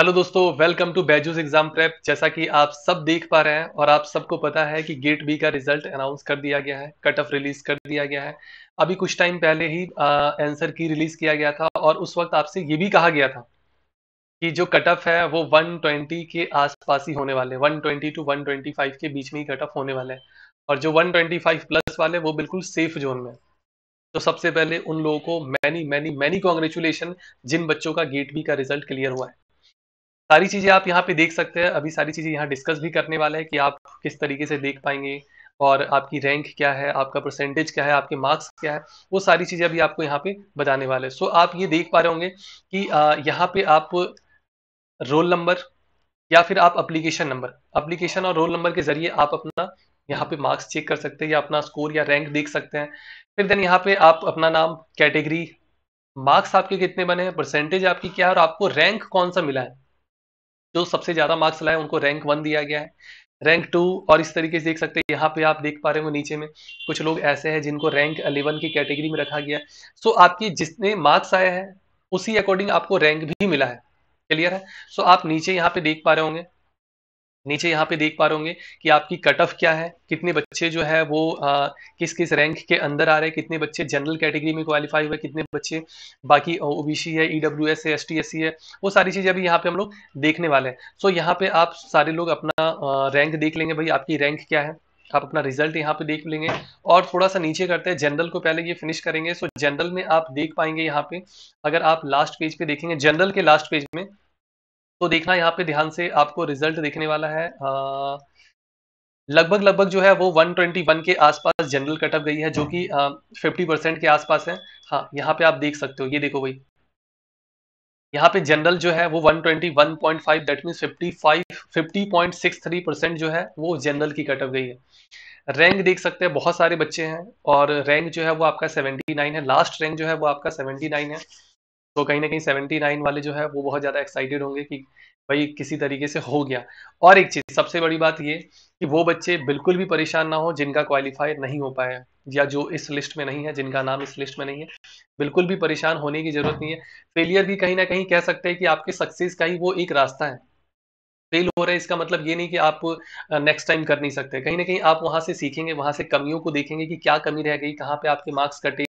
hello दोस्तों welcome to Byju's exam prep जैसा कि आप सब देख पा रहे हैं और आप सबको पता है कि गेट बी का रिजल्ट अनाउंस कर दिया गया है कट ऑफ रिलीज कर दिया गया है अभी कुछ टाइम पहले ही आंसर की रिलीज किया गया था और उस वक्त आपसे ये भी कहा गया था कि जो कट ऑफ है वो 120 के आसपास ही होने वाले वन ट्वेंटी टू वन के बीच में ही कट ऑफ होने वाले हैं और जो वन प्लस वाले वो बिल्कुल सेफ जोन में तो सबसे पहले उन लोगों को मैनी मैनी मैनी कॉन्ग्रेचुलेशन जिन बच्चों का गेट बी का रिजल्ट क्लियर हुआ है सारी चीज़ें आप यहाँ पे देख सकते हैं अभी सारी चीज़ें यहाँ डिस्कस भी करने वाला है कि आप किस तरीके से देख पाएंगे और आपकी रैंक क्या है आपका परसेंटेज क्या है आपके मार्क्स क्या है वो सारी चीज़ें अभी आपको यहाँ पे बताने वाले हैं सो आप ये देख पा रहे होंगे कि यहाँ पे आप रोल नंबर या फिर आप अप्लीकेशन नंबर अप्लीकेशन और रोल नंबर के जरिए आप अपना यहाँ पे मार्क्स चेक कर सकते हैं या अपना स्कोर या रैंक देख सकते हैं फिर देन यहाँ पे आप अपना नाम कैटेगरी मार्क्स आपके कितने बने हैं परसेंटेज आपकी क्या है और आपको रैंक कौन सा मिला है जो सबसे ज्यादा मार्क्स लाए उनको रैंक वन दिया गया है रैंक टू और इस तरीके से देख सकते हैं यहाँ पे आप देख पा रहे हो नीचे में कुछ लोग ऐसे हैं जिनको रैंक अलेवन की कैटेगरी में रखा गया सो so, आपकी जितने मार्क्स आए हैं उसी अकॉर्डिंग आपको रैंक भी मिला है क्लियर है सो so, आप नीचे यहाँ पे देख पा रहे होंगे नीचे यहाँ पे देख पा रहे होंगे कि आपकी कट ऑफ क्या है कितने बच्चे जो है वो आ, किस किस रैंक के अंदर आ रहे हैं कितने बच्चे जनरल कैटेगरी में क्वालिफाई हुए कितने बच्चे बाकी ओबीसी है ईडब्ल्यू e एस है एस टी एस सी है वो सारी चीज़ें अभी यहाँ पे हम लोग देखने वाले हैं सो so, यहाँ पे आप सारे लोग अपना रैंक देख लेंगे भाई आपकी रैंक क्या है आप अपना रिजल्ट यहाँ पे देख लेंगे और थोड़ा सा नीचे करते हैं जनरल को पहले ये फिनिश करेंगे सो so, जनरल में आप देख पाएंगे यहाँ पे अगर आप लास्ट पेज पे देखेंगे जनरल के लास्ट पेज में तो देखना यहाँ पे ध्यान से आपको रिजल्ट देखने वाला है लगभग लगभग जो है वो 121 के आसपास जनरल कटअप गई है जो कि फिफ्टी परसेंट के आसपास है हाँ यहाँ पे आप देख सकते हो ये देखो भाई यहाँ पे जनरल जो है वो 121.5 दैट मीन 55 परसेंट जो है वो जनरल की कटअप गई है रैंक देख सकते हैं बहुत सारे बच्चे हैं और रैंक जो है वो आपका 79 है लास्ट रैंक जो है वो आपका 79 है तो कहीं ना कहीं सेवेंटी नाइन वाले जो है वो बहुत ज़्यादा एक्साइटेड होंगे कि भाई किसी तरीके से हो गया और एक चीज़ सबसे बड़ी बात ये कि वो बच्चे बिल्कुल भी परेशान ना हो जिनका क्वालिफाई नहीं हो पाया या जो इस लिस्ट में नहीं है जिनका नाम इस लिस्ट में नहीं है बिल्कुल भी परेशान होने की जरूरत नहीं है फेलियर भी कहीं ना कहीं कह सकते हैं कि आपके सक्सेस का ही वो एक रास्ता है फेल हो रहे इसका मतलब ये नहीं कि आप नेक्स्ट टाइम कर नहीं सकते कहीं ना कहीं आप वहां से सीखेंगे वहां से कमियों को देखेंगे कि क्या कमी रह गई कहाँ पे आपके मार्क्स कटे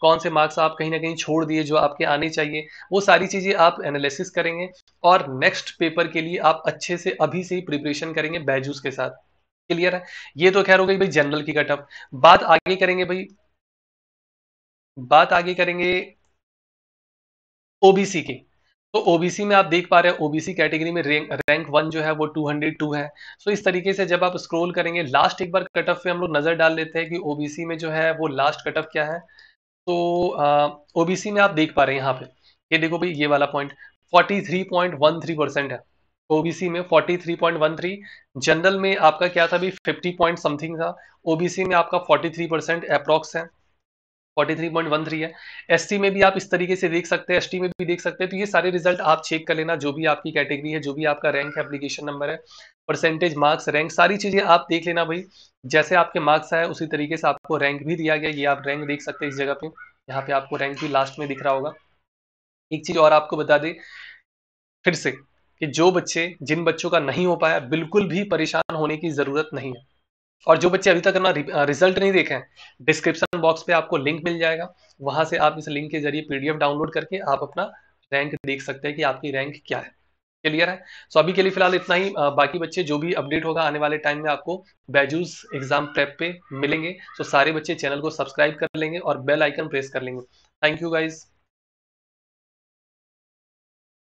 कौन से मार्क्स आप कहीं ना कहीं छोड़ दिए जो आपके आने चाहिए वो सारी चीजें आप एनालिसिस करेंगे और नेक्स्ट पेपर के लिए आप अच्छे से अभी से ही प्रिपरेशन करेंगे बैजूस के साथ क्लियर है ये तो खैर हो गई भाई जनरल की कटअप बात आगे करेंगे भाई बात आगे करेंगे ओबीसी की तो ओबीसी में आप देख पा रहे हैं ओबीसी कैटेगरी में रैंक वन जो है वो 202 है सो इस तरीके से जब आप स्क्रॉल करेंगे लास्ट एक बार कट ऑफ पे हम लोग नज़र डाल लेते हैं कि ओबीसी में जो है वो लास्ट कट ऑफ क्या है तो ओबीसी में आप देख पा रहे हैं यहाँ पे ये देखो भाई ये वाला पॉइंट फोर्टी परसेंट है ओबीसी में फोर्टी जनरल में आपका क्या था भाई पॉइंट समथिंग था ओबीसी में आपका थ्री परसेंट है 43.13 है एसटी में भी आप इस तरीके से देख सकते हैं एसटी में भी देख सकते हैं तो ये सारे रिजल्ट आप चेक कर लेना जो भी आपकी कैटेगरी है जो भी आपका रैंक है एप्लीकेशन नंबर है परसेंटेज मार्क्स रैंक सारी चीज़ें आप देख लेना भाई जैसे आपके मार्क्स आए उसी तरीके से आपको रैंक भी दिया गया ये आप रैंक देख सकते हैं इस जगह पे यहाँ पे आपको रैंक भी लास्ट में दिख रहा होगा एक चीज़ और आपको बता दें फिर से कि जो बच्चे जिन बच्चों का नहीं हो पाया बिल्कुल भी परेशान होने की ज़रूरत नहीं है और जो बच्चे अभी तक अपना रिजल्ट नहीं देखे हैं डिस्क्रिप्शन बॉक्स पे आपको लिंक मिल जाएगा वहां से आप इस लिंक के जरिए पीडीएफ डाउनलोड करके आप अपना रैंक देख सकते हैं कि आपकी रैंक क्या है क्लियर है सो so, अभी के लिए फिलहाल इतना ही बाकी बच्चे जो भी अपडेट होगा आने वाले टाइम में आपको बैजूस एग्जाम प्रेप पे मिलेंगे सो so, सारे बच्चे चैनल को सब्सक्राइब कर लेंगे और बेल आइकन प्रेस कर लेंगे थैंक यू गाइज़